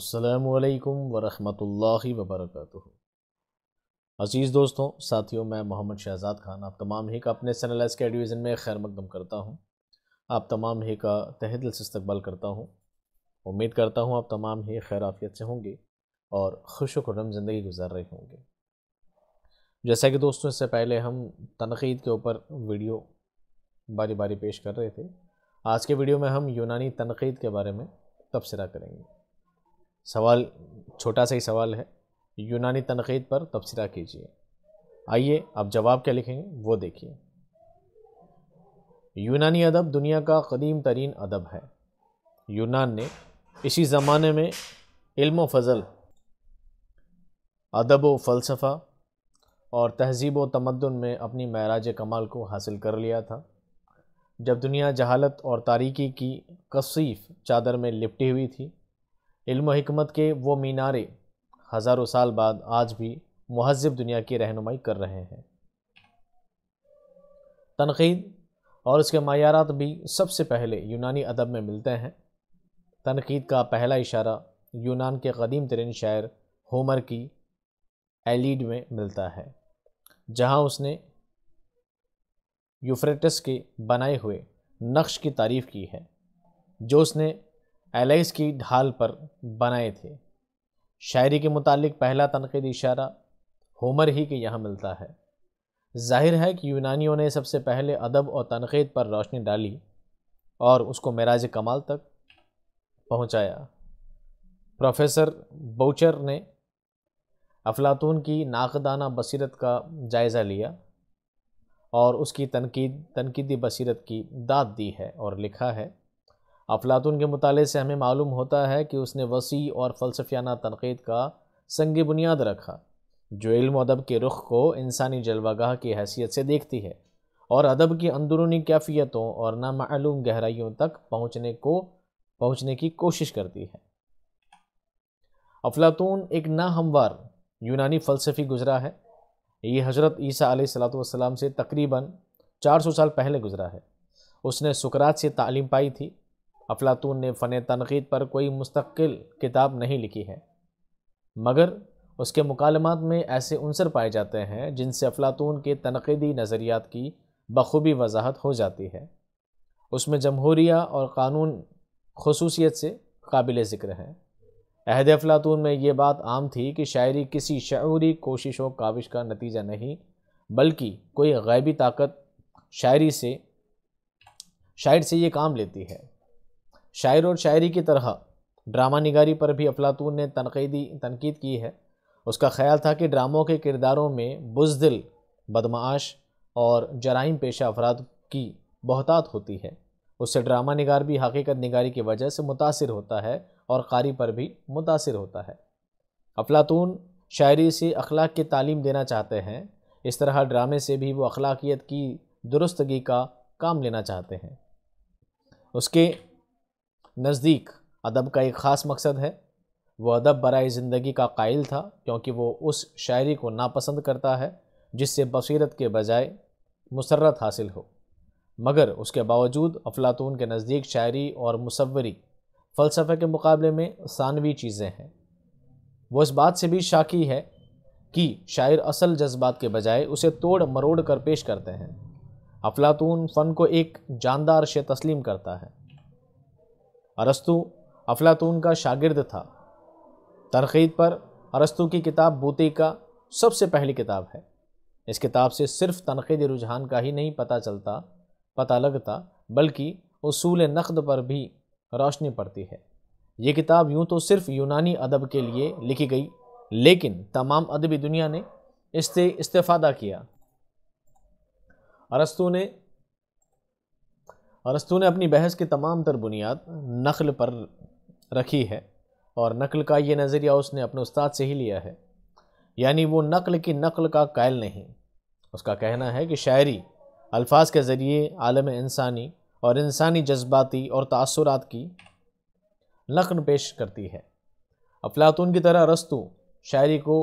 السلام علیکم ورحمۃ اللہ وبرکاتہ عزیز دوستوں ساتھیوں میں محمد شہزاد خان آپ تمام ہی کا اپنے ایس کے ایڈویژن میں خیر مقدم کرتا ہوں آپ تمام ہی کا دل سے استقبال کرتا ہوں امید کرتا ہوں آپ تمام ہی خیر آفیت سے ہوں گے اور خوش و خرم زندگی گزار رہے ہوں گے جیسا کہ دوستوں اس سے پہلے ہم تنقید کے اوپر ویڈیو باری باری پیش کر رہے تھے آج کے ویڈیو میں ہم یونانی تنقید کے بارے میں تبصرہ کریں گے سوال چھوٹا سا ہی سوال ہے یونانی تنقید پر تبصرہ کیجیے آئیے آپ جواب کیا لکھیں گے وہ دیکھیے یونانی ادب دنیا کا قدیم ترین ادب ہے یونان نے اسی زمانے میں علم و فضل ادب و فلسفہ اور تہذیب و تمدن میں اپنی معراج کمال کو حاصل کر لیا تھا جب دنیا جہالت اور تاریکی کی قصیف چادر میں لپٹی ہوئی تھی علم و حکمت کے وہ مینارے ہزاروں سال بعد آج بھی مہذب دنیا کی رہنمائی کر رہے ہیں تنقید اور اس کے معیارات بھی سب سے پہلے یونانی ادب میں ملتے ہیں تنقید کا پہلا اشارہ یونان کے قدیم ترین شاعر ہومر کی ایلیڈ میں ملتا ہے جہاں اس نے یوفریٹس کے بنائے ہوئے نقش کی تعریف کی ہے جو اس نے ایلائز کی ڈھال پر بنائے تھے شاعری کے متعلق پہلا تنقید اشارہ ہومر ہی کے یہاں ملتا ہے ظاہر ہے کہ یونانیوں نے سب سے پہلے ادب اور تنقید پر روشنی ڈالی اور اس کو معراج کمال تک پہنچایا پروفیسر بوچر نے افلاطون کی ناقدانہ بصیرت کا جائزہ لیا اور اس کی تنقید تنقیدی بصیرت کی داد دی ہے اور لکھا ہے افلاطون کے مطالعے سے ہمیں معلوم ہوتا ہے کہ اس نے وسیع اور فلسفیانہ تنقید کا سنگ بنیاد رکھا جو علم و ادب کے رخ کو انسانی گاہ کی حیثیت سے دیکھتی ہے اور ادب کی اندرونی کیفیتوں اور نامعلوم گہرائیوں تک پہنچنے کو پہنچنے کی کوشش کرتی ہے افلاطون ایک ناہموار ہموار یونانی فلسفی گزرا ہے یہ حضرت عیسیٰ علیہ السلاۃ والسلام سے تقریباً چار سو سال پہلے گزرا ہے اس نے سکرات سے تعلیم پائی تھی افلاطون نے فن تنقید پر کوئی مستقل کتاب نہیں لکھی ہے مگر اس کے مکالمات میں ایسے عنصر پائے جاتے ہیں جن سے افلاطون کے تنقیدی نظریات کی بخوبی وضاحت ہو جاتی ہے اس میں جمہوریہ اور قانون خصوصیت سے قابل ذکر ہیں عہد افلاطون میں یہ بات عام تھی کہ شاعری کسی شعوری کوشش و کاوش کا نتیجہ نہیں بلکہ کوئی غیبی طاقت شاعری سے شاعر سے یہ کام لیتی ہے شاعر اور شاعری کی طرح ڈرامہ نگاری پر بھی افلاطون نے تنقیدی تنقید کی ہے اس کا خیال تھا کہ ڈراموں کے کرداروں میں بزدل بدمعاش اور جرائم پیشہ افراد کی بہتات ہوتی ہے اس سے ڈرامہ نگار بھی حقیقت نگاری کی وجہ سے متاثر ہوتا ہے اور قاری پر بھی متاثر ہوتا ہے افلاطون شاعری سے اخلاق کی تعلیم دینا چاہتے ہیں اس طرح ڈرامے سے بھی وہ اخلاقیت کی درستگی کا کام لینا چاہتے ہیں اس کے نزدیک ادب کا ایک خاص مقصد ہے وہ ادب برائے زندگی کا قائل تھا کیونکہ وہ اس شاعری کو ناپسند کرتا ہے جس سے بصیرت کے بجائے مسرت حاصل ہو مگر اس کے باوجود افلاطون کے نزدیک شاعری اور مصوری فلسفہ کے مقابلے میں ثانوی چیزیں ہیں وہ اس بات سے بھی شاکی ہے کہ شاعر اصل جذبات کے بجائے اسے توڑ مروڑ کر پیش کرتے ہیں افلاطون فن کو ایک جاندار شے تسلیم کرتا ہے ارستو افلاطون کا شاگرد تھا ترخید پر ارستو کی کتاب بوتی کا سب سے پہلی کتاب ہے اس کتاب سے صرف تنقید رجحان کا ہی نہیں پتہ چلتا پتہ لگتا بلکہ اصول نقد پر بھی روشنی پڑتی ہے یہ کتاب یوں تو صرف یونانی ادب کے لیے لکھی گئی لیکن تمام ادبی دنیا نے اس سے استفادہ کیا ارستو نے ارستو نے اپنی بحث کی تمام تر بنیاد نقل پر رکھی ہے اور نقل کا یہ نظریہ اس نے اپنے استاد سے ہی لیا ہے یعنی وہ نقل کی نقل کا قائل نہیں اس کا کہنا ہے کہ شاعری الفاظ کے ذریعے عالم انسانی اور انسانی جذباتی اور تاثرات کی نقل پیش کرتی ہے افلاطون کی طرح رستو شاعری کو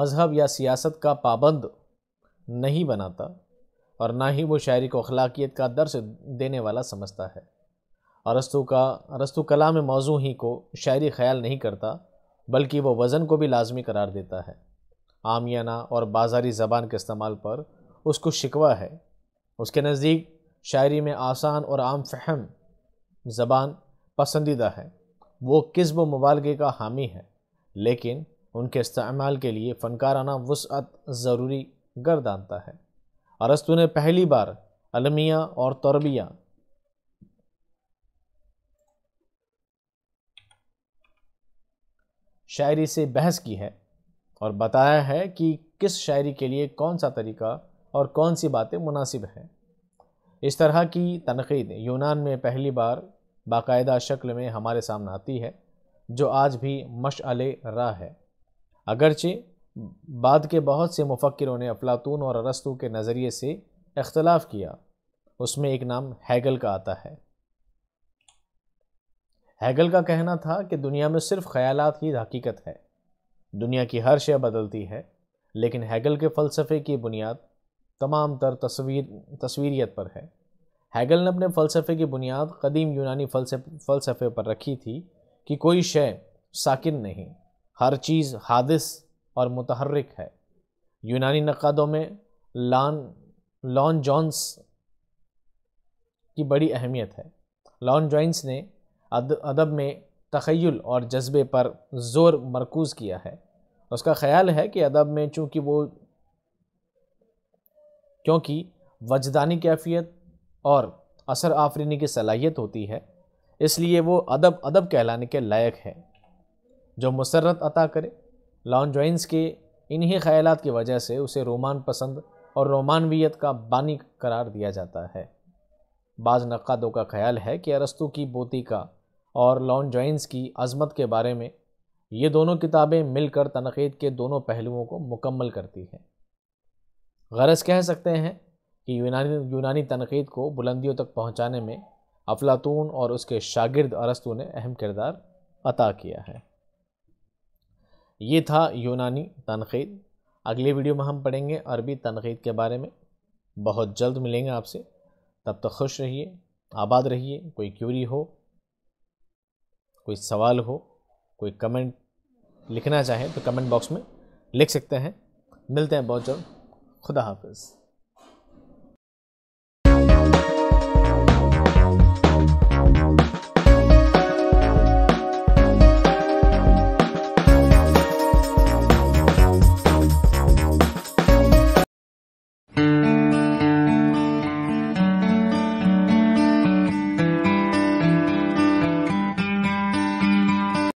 مذہب یا سیاست کا پابند نہیں بناتا اور نہ ہی وہ شاعری کو اخلاقیت کا درس دینے والا سمجھتا ہے ارستو کا ارستو کلام موضوع ہی کو شاعری خیال نہیں کرتا بلکہ وہ وزن کو بھی لازمی قرار دیتا ہے عامیانہ اور بازاری زبان کے استعمال پر اس کو شکوہ ہے اس کے نزدیک شاعری میں آسان اور عام فہم زبان پسندیدہ ہے وہ قسم و مبالغے کا حامی ہے لیکن ان کے استعمال کے لیے فنکارانہ وسعت ضروری گردانتا ہے عرستو نے پہلی بار المیہ اور تربیہ شاعری سے بحث کی ہے اور بتایا ہے کہ کس شاعری کے لیے کون سا طریقہ اور کون سی باتیں مناسب ہیں اس طرح کی تنقید یونان میں پہلی بار باقاعدہ شکل میں ہمارے سامنے آتی ہے جو آج بھی مشعل راہ ہے اگرچہ بعد کے بہت سے مفکروں نے افلاطون اور رستوں کے نظریے سے اختلاف کیا اس میں ایک نام ہیگل کا آتا ہے ہیگل کا کہنا تھا کہ دنیا میں صرف خیالات ہی حقیقت ہے دنیا کی ہر شے بدلتی ہے لیکن ہیگل کے فلسفے کی بنیاد تمام تر تصویر تصویریت پر ہے ہیگل نے اپنے فلسفے کی بنیاد قدیم یونانی فلسفے پر رکھی تھی کہ کوئی شے ساکن نہیں ہر چیز حادث اور متحرک ہے یونانی نقادوں میں لان لان جونس کی بڑی اہمیت ہے لان جوائنس نے ادب میں تخیل اور جذبے پر زور مرکوز کیا ہے اس کا خیال ہے کہ ادب میں چونکہ وہ کیونکہ وجدانی کیفیت اور اثر آفرینی کی صلاحیت ہوتی ہے اس لیے وہ ادب ادب کہلانے کے لائق ہے جو مسرت عطا کرے لان جوائنس کے انہی خیالات کی وجہ سے اسے رومان پسند اور رومانویت کا بانی قرار دیا جاتا ہے بعض نقادوں کا خیال ہے کہ ارستو کی بوتی کا اور لان جوائنس کی عظمت کے بارے میں یہ دونوں کتابیں مل کر تنقید کے دونوں پہلوؤں کو مکمل کرتی ہیں غرض کہہ سکتے ہیں کہ یونانی تنقید کو بلندیوں تک پہنچانے میں افلاطون اور اس کے شاگرد ارستو نے اہم کردار عطا کیا ہے یہ تھا یونانی تنقید اگلے ویڈیو میں ہم پڑھیں گے عربی تنقید کے بارے میں بہت جلد ملیں گے آپ سے تب تک خوش رہیے آباد رہیے کوئی کیوری ہو کوئی سوال ہو کوئی کمنٹ لکھنا چاہیں تو کمنٹ باکس میں لکھ سکتے ہیں ملتے ہیں بہت جلد خدا حافظ